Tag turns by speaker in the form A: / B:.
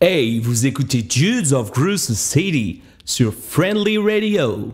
A: Hey, vous écoutez Dudes of Gruesome City sur Friendly Radio.